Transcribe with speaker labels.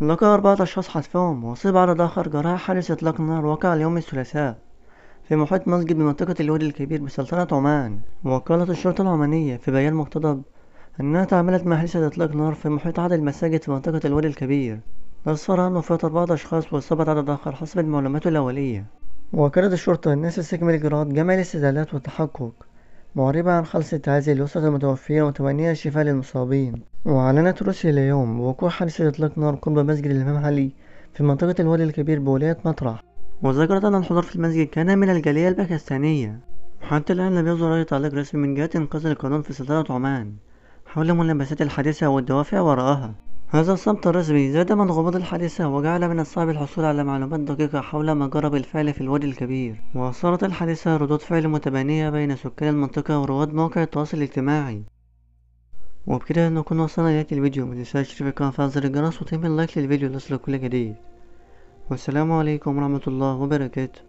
Speaker 1: لقي أربعة أشخاص حتفهم وأصيب عدد آخر جراح حادث إطلاق النار وقع اليوم الثلاثاء في محيط مسجد بمنطقة الوادي الكبير بسلطنة عمان وقالت الشرطة العمانية في بيان مقتضب أنها تعاملت مع حادثة إطلاق نار في محيط أحد المساجد في منطقة الوادي الكبير أسفر عن وفاة أربعة أشخاص وأصابت عدد آخر حسب المعلومات الأولية وأكدت الشرطة أن استكمل إجراءات جمع الاستدلالات والتحقق معربة عن خلصة هذه الأسرة المتوفية وتمنية الشفاء للمصابين وأعلنت روسيا اليوم وقوع حادثة إطلاق نار قرب مسجد الإمام علي في منطقة الوادي الكبير بولاية مطرح وذكرت أن الحضور في المسجد كان من الجالية الباكستانية وحتى الآن لم يظهر أي تعليق رسمي من جهة إنقاذ القانون في سلطنة عمان حول الملابسات الحديثة والدوافع وراءها هذا الصمت الرسمي زاد من غموض الحادثة وجعل من الصعب الحصول على معلومات دقيقة حول ما جرى بالفعل في الوادي الكبير وأثارت الحادثة ردود فعل متبانية بين سكان المنطقة ورواد مواقع التواصل الاجتماعي وبكده نكون وصلنا لنهاية الفيديو متنساش تشترك القناة وتفعل زر الجرس وتعمل لايك للفيديو ليصلك كل جديد والسلام عليكم ورحمة الله وبركاته